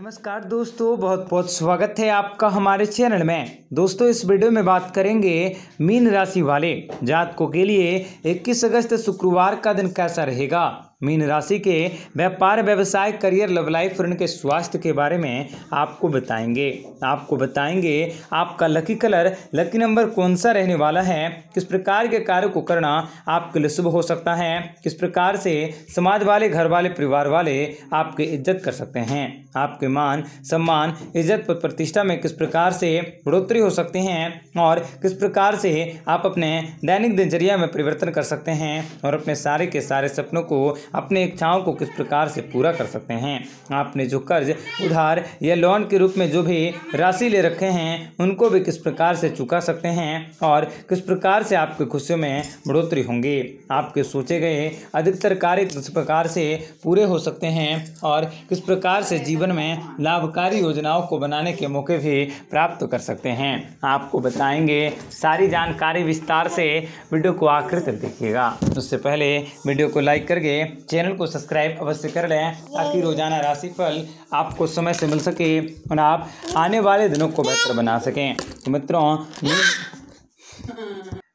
नमस्कार दोस्तों बहुत बहुत स्वागत है आपका हमारे चैनल में दोस्तों इस वीडियो में बात करेंगे मीन राशि वाले जातकों के लिए 21 अगस्त शुक्रवार का दिन कैसा रहेगा मीन राशि के व्यापार व्यवसाय करियर लव लाइफ और उनके स्वास्थ्य के बारे में आपको बताएंगे आपको बताएंगे आपका लकी कलर लकी नंबर कौन सा रहने वाला है किस प्रकार के कार्य को करना आपके लिए शुभ हो सकता है किस प्रकार से समाज वाले घर वाले परिवार वाले आपकी इज्जत कर सकते हैं आपके मान सम्मान इज्जत पर प्रतिष्ठा में किस प्रकार से बढ़ोतरी हो सकती हैं और किस प्रकार से आप अपने दैनिक दिनचर्या में परिवर्तन कर सकते हैं और अपने सारे के सारे सपनों को अपनी इच्छाओं को किस प्रकार से पूरा कर सकते हैं आपने जो कर्ज उधार या लोन के रूप में जो भी राशि ले रखे हैं उनको भी किस प्रकार से चुका सकते हैं और किस प्रकार से आपकी खुशियों में बढ़ोतरी होंगी आपके सोचे गए अधिकतर कार्य किस प्रकार से पूरे हो सकते हैं और किस प्रकार से जीवन में लाभकारी योजनाओं को बनाने के मौके भी प्राप्त कर सकते हैं आपको बताएंगे सारी जानकारी विस्तार से वीडियो को आखिर तक देखिएगा उससे पहले वीडियो को लाइक करके चैनल को सब्सक्राइब अवश्य कर लें ताकि रोजाना राशिफल आपको समय से मिल सके और आप आने वाले दिनों को बेहतर बना सकें तो मित्रों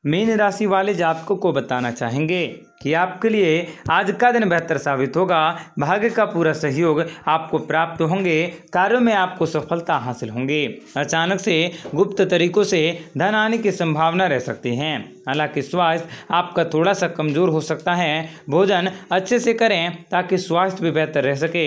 मीन राशि वाले जातकों को बताना चाहेंगे कि आपके लिए आज का दिन बेहतर साबित होगा भाग्य का पूरा सहयोग आपको प्राप्त होंगे कार्यों में आपको सफलता हासिल होंगे अचानक से गुप्त तरीकों से धन आने की संभावना रह सकती है हालांकि स्वास्थ्य आपका थोड़ा सा कमज़ोर हो सकता है भोजन अच्छे से करें ताकि स्वास्थ्य भी बेहतर रह सके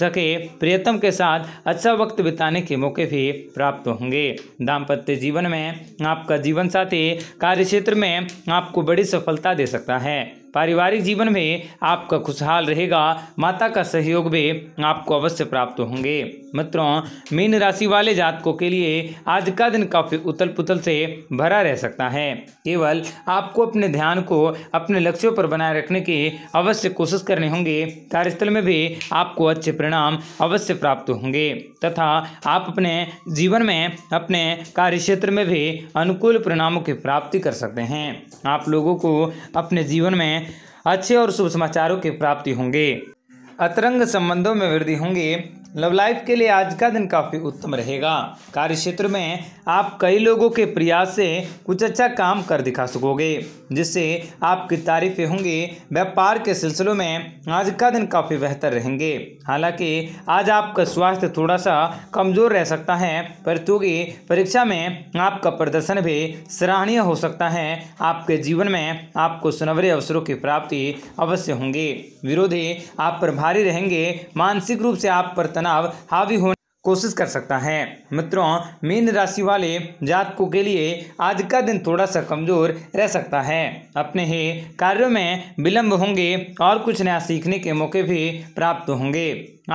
सके प्रियतम के साथ अच्छा वक्त बिताने के मौके भी प्राप्त होंगे दाम्पत्य जीवन में आपका जीवन साथी कार्य क्षेत्र में आपको बड़ी सफलता दे सकता है पारिवारिक जीवन में आपका खुशहाल रहेगा माता का सहयोग भी आपको अवश्य प्राप्त होंगे मित्रों मीन राशि वाले जातकों के लिए आज का दिन काफ़ी उतल पुतल से भरा रह सकता है केवल आपको अपने ध्यान को अपने लक्ष्यों पर बनाए रखने की अवश्य कोशिश करने होंगे कार्यस्थल में भी आपको अच्छे परिणाम अवश्य प्राप्त होंगे तथा आप अपने जीवन में अपने कार्य क्षेत्र में भी अनुकूल परिणामों की प्राप्ति कर सकते हैं आप लोगों को अपने जीवन में अच्छे और शुभ समाचारों की प्राप्ति होंगे अतरंग संबंधों में वृद्धि होंगी लव लाइफ के लिए आज का दिन काफ़ी उत्तम रहेगा कार्य क्षेत्र में आप कई लोगों के प्रयास से कुछ अच्छा काम कर दिखा सकोगे जिससे आपकी तारीफें होंगी व्यापार के सिलसिलों में आज का दिन काफ़ी बेहतर रहेंगे हालांकि आज आपका स्वास्थ्य थोड़ा सा कमज़ोर रह सकता है प्रतियोगी परीक्षा में आपका प्रदर्शन भी सराहनीय हो सकता है आपके जीवन में आपको सुनवरे अवसरों की प्राप्ति अवश्य होंगी विरोधी आप पर भारी रहेंगे मानसिक रूप से आप पर तनाव हावी होने कोशिश कर सकता है मित्रों मीन राशि वाले जातकों के लिए आज का दिन थोड़ा सा कमजोर रह सकता है अपने ही कार्यों में विलंब होंगे और कुछ नया सीखने के मौके भी प्राप्त होंगे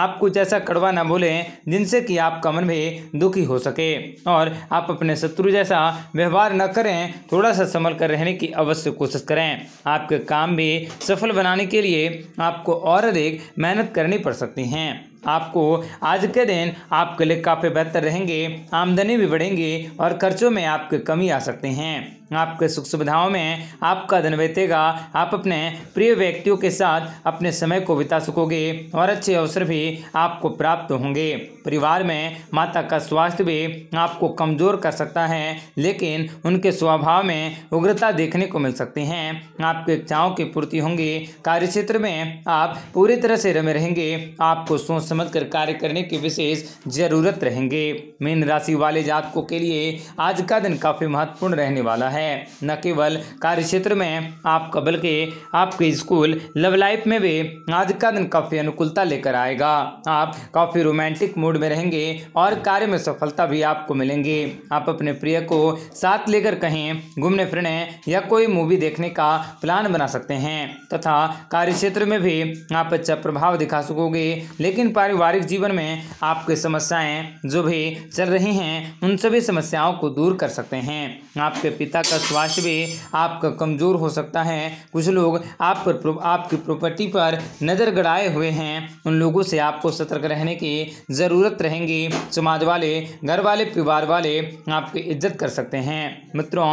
आप कुछ ऐसा कड़वा ना बोलें जिनसे कि आप कमर में दुखी हो सके और आप अपने शत्रु जैसा व्यवहार न करें थोड़ा सा संभल कर रहने की अवश्य कोशिश करें आपके काम भी सफल बनाने के लिए आपको और अधिक मेहनत करनी पड़ सकती हैं आपको आज के दिन आपके लिए काफ़ी बेहतर रहेंगे आमदनी भी बढ़ेंगे और खर्चों में आपकी कमी आ सकते हैं आपके सुख सुविधाओं में आपका धन बीतेगा आप अपने प्रिय व्यक्तियों के साथ अपने समय को बिता सकोगे और अच्छे अवसर भी आपको प्राप्त होंगे परिवार में माता का स्वास्थ्य भी आपको कमज़ोर कर सकता है लेकिन उनके स्वभाव में उग्रता देखने को मिल सकती है आपकी इच्छाओं की पूर्ति होंगी कार्य क्षेत्र में आप पूरी तरह से रमे रहेंगे आपको सोच समझ कर कार्य करने की विशेष ज़रूरत रहेंगे मीन राशि वाले जातकों के लिए आज का दिन काफ़ी महत्वपूर्ण रहने वाला है है न केवल कार्य क्षेत्र में आपका बल्कि आपके स्कूल लव लाइफ में भी आज का दिन काफ़ी अनुकूलता लेकर आएगा आप काफ़ी रोमांटिक मूड में रहेंगे और कार्य में सफलता भी आपको मिलेंगी आप अपने प्रिय को साथ लेकर कहीं घूमने फिरने या कोई मूवी देखने का प्लान बना सकते हैं तथा कार्य क्षेत्र में भी आप अच्छा प्रभाव दिखा सकोगे लेकिन पारिवारिक जीवन में आपकी समस्याएं जो भी चल रही हैं उन सभी समस्याओं को दूर कर सकते हैं आपके पिता का स्वास्थ्य भी आपका कमज़ोर हो सकता है कुछ लोग आप पर आपकी प्रॉपर्टी पर नज़र गड़ाए हुए हैं उन लोगों से आपको सतर्क रहने की ज़रूरत रहेंगी समाज वाले घर वाले परिवार वाले आपकी इज्जत कर सकते हैं मित्रों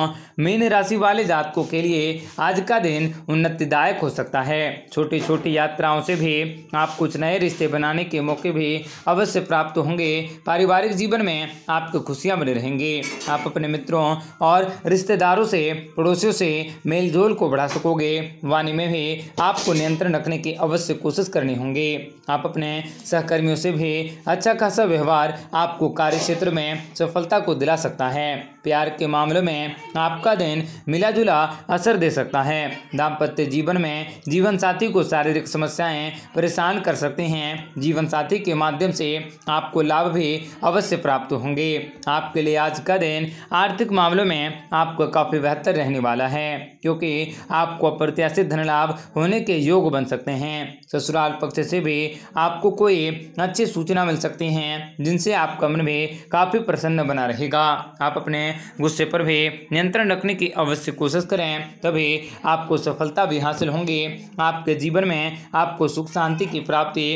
मीन राशि वाले जातकों के लिए आज का दिन उन्नतिदायक हो सकता है छोटी छोटी यात्राओं से भी आप कुछ नए रिश्ते बनाने के मौके भी अवश्य प्राप्त होंगे पारिवारिक जीवन में आपको खुशियाँ बनी रहेंगी आप अपने मित्रों और रिश्तेदार रिश्तेदारों से पड़ोसियों से मेलजोल को बढ़ा सकोगे वाणी में भी आपको नियंत्रण रखने की अवश्य कोशिश करनी होंगी आप अपने सहकर्मियों से भी अच्छा खासा व्यवहार आपको कार्य क्षेत्र में सफलता को दिला सकता है प्यार के मामलों में आपका दिन मिला जुला असर दे सकता है दाम्पत्य जीवन में जीवन साथी को शारीरिक समस्याएं परेशान कर सकते हैं जीवन साथी के माध्यम से आपको लाभ भी अवश्य प्राप्त होंगे आपके लिए आज का दिन आर्थिक मामलों में आपको काफ़ी बेहतर रहने वाला है क्योंकि आपको अप्रत्याशित धन लाभ होने के योग बन सकते हैं ससुराल पक्ष से भी आपको कोई अच्छी सूचना मिल सकती हैं जिनसे आपका मन भी काफ़ी प्रसन्न बना रहेगा आप अपने गुस्से पर भी नियंत्रण रखने की अवश्य कोशिश करें तभी आपको सफलता भी हासिल होंगी आपके जीवन में आपको सुख शांति की प्राप्ति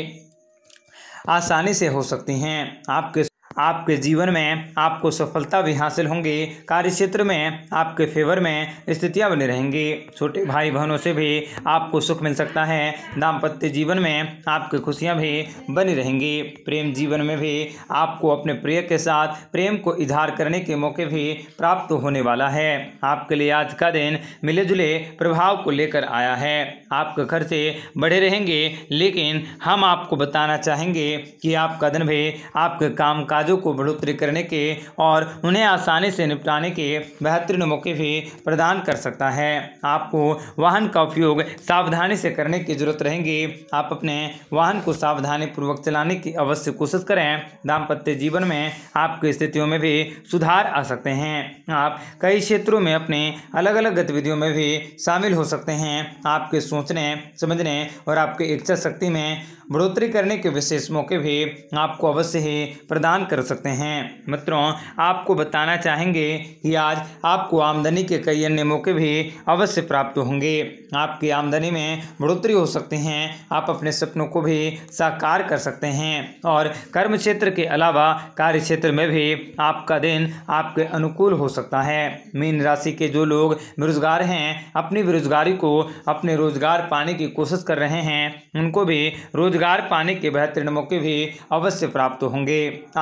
आसानी से हो सकती हैं आपके आपके जीवन में आपको सफलता भी हासिल होंगी कार्य क्षेत्र में आपके फेवर में स्थितियां बनी रहेंगी छोटे भाई बहनों से भी आपको सुख मिल सकता है दाम्पत्य जीवन में आपकी खुशियां भी बनी रहेंगी प्रेम जीवन में भी आपको अपने प्रिय के साथ प्रेम को इजहार करने के मौके भी प्राप्त होने वाला है आपके लिए आज का दिन मिले जुले प्रभाव को लेकर आया है आपके खर्चे बढ़े रहेंगे लेकिन हम आपको बताना चाहेंगे कि आपका दिन भी आपके कामकाज अपराधों को बढ़ोतरी करने के और उन्हें आसानी से निपटाने के बेहतरीन मौके भी प्रदान कर सकता है आपको वाहन का उपयोग सावधानी से करने की जरूरत रहेगी आप अपने वाहन को सावधानीपूर्वक चलाने की अवश्य कोशिश करें दाम्पत्य जीवन में आपकी स्थितियों में भी सुधार आ सकते हैं आप कई क्षेत्रों में अपने अलग अलग गतिविधियों में भी शामिल हो सकते हैं आपके सोचने समझने और आपके इच्छा शक्ति में बढ़ोतरी करने के विशेष मौके भी आपको अवश्य ही प्रदान कर कर सकते हैं मित्रों आपको बताना चाहेंगे कि आज आपको आमदनी के कई अन्य मौके भी अवश्य प्राप्त होंगे आपकी आमदनी में बढ़ोतरी हो सकती है आप अपने सपनों को भी साकार कर सकते हैं और कर्म क्षेत्र के अलावा कार्य क्षेत्र में भी आपका दिन आपके अनुकूल हो सकता है मीन राशि के जो लोग बेरोजगार हैं अपनी बेरोजगारी को अपने रोजगार पाने की कोशिश कर रहे हैं उनको भी रोजगार पाने के बेहतरीन मौके भी अवश्य प्राप्त होंगे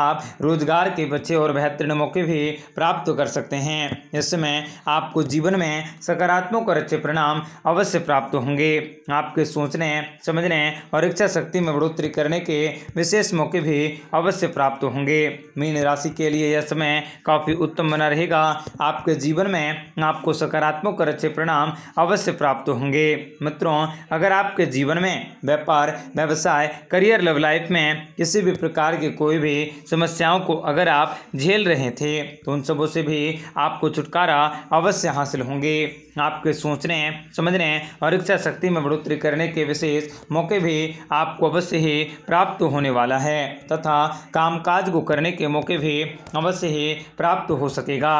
आप रोजगार के बच्चे और बेहतरीन मौके भी प्राप्त कर सकते हैं इसमें आपको जीवन में सकारात्मक और अच्छे परिणाम अवश्य प्राप्त होंगे आपके सोचने समझने और इच्छा शक्ति में बढ़ोतरी करने के विशेष मौके भी अवश्य प्राप्त होंगे मीन राशि के लिए यह समय काफ़ी उत्तम बना रहेगा आपके जीवन में आपको सकारात्मक और अच्छे परिणाम अवश्य प्राप्त होंगे मित्रों अगर आपके जीवन में व्यापार व्यवसाय करियर लव लाइफ में किसी भी प्रकार की कोई भी समस्या समस्याओं को अगर आप झेल रहे थे तो उन सबों से भी आपको छुटकारा अवश्य हासिल होंगे आपके सोचने समझने और इच्छा शक्ति में बढ़ोतरी करने के विशेष मौके भी आपको अवश्य ही प्राप्त होने वाला है तथा कामकाज को करने के मौके भी अवश्य ही प्राप्त हो सकेगा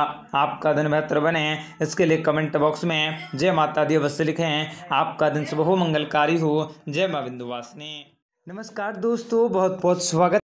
आपका दिन बेहतर बने इसके लिए कमेंट बॉक्स में जय माता दी अवश्य लिखें आपका दिन शुभ मंगलकारी हो जय माँ बिंदुवासिनी नमस्कार दोस्तों बहुत बहुत स्वागत